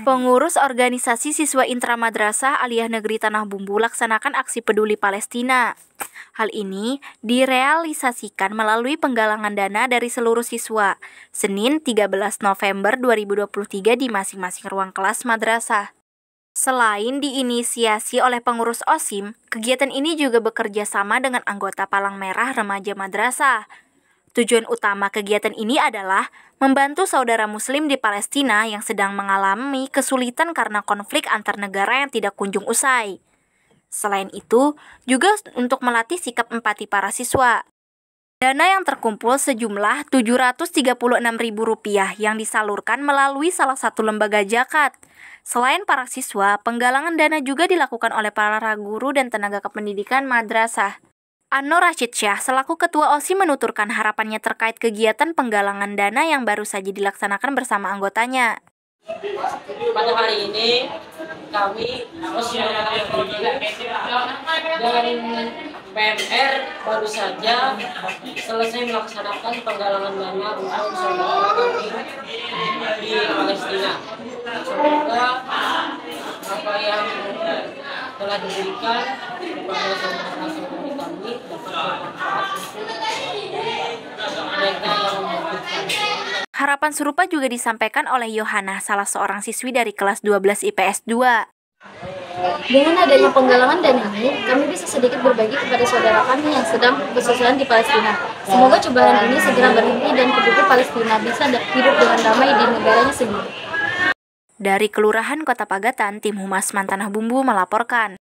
Pengurus organisasi siswa intramadrasah aliyah negeri Tanah Bumbu laksanakan aksi peduli Palestina. Hal ini direalisasikan melalui penggalangan dana dari seluruh siswa, Senin 13 November 2023 di masing-masing ruang kelas madrasah. Selain diinisiasi oleh pengurus OSIM, kegiatan ini juga bekerja sama dengan anggota Palang Merah Remaja Madrasah, Tujuan utama kegiatan ini adalah membantu saudara Muslim di Palestina yang sedang mengalami kesulitan karena konflik antar negara yang tidak kunjung usai. Selain itu, juga untuk melatih sikap empati para siswa. Dana yang terkumpul sejumlah Rp736.000 yang disalurkan melalui salah satu lembaga jakat. Selain para siswa, penggalangan dana juga dilakukan oleh para guru dan tenaga kependidikan madrasah. Ano Rashid Syah selaku Ketua OSI menuturkan harapannya terkait kegiatan penggalangan dana yang baru saja dilaksanakan bersama anggotanya. Pada hari ini kami OSI dan PMR baru saja selesai melaksanakan penggalangan dana untuk saudara kami di Palestina. Semoga apa yang telah diberikan kepada saudara-saudara Harapan serupa juga disampaikan oleh Yohana, salah seorang siswi dari kelas 12 IPS 2. Dengan adanya penggalangan dan ini, kami bisa sedikit berbagi kepada saudara kami yang sedang kesusahan di Palestina. Semoga cobaan ini segera berhenti dan penduduk Palestina bisa hidup dengan damai di negaranya sendiri. Dari Kelurahan Kota Pagatan, Tim Humas Mantanah Bumbu melaporkan.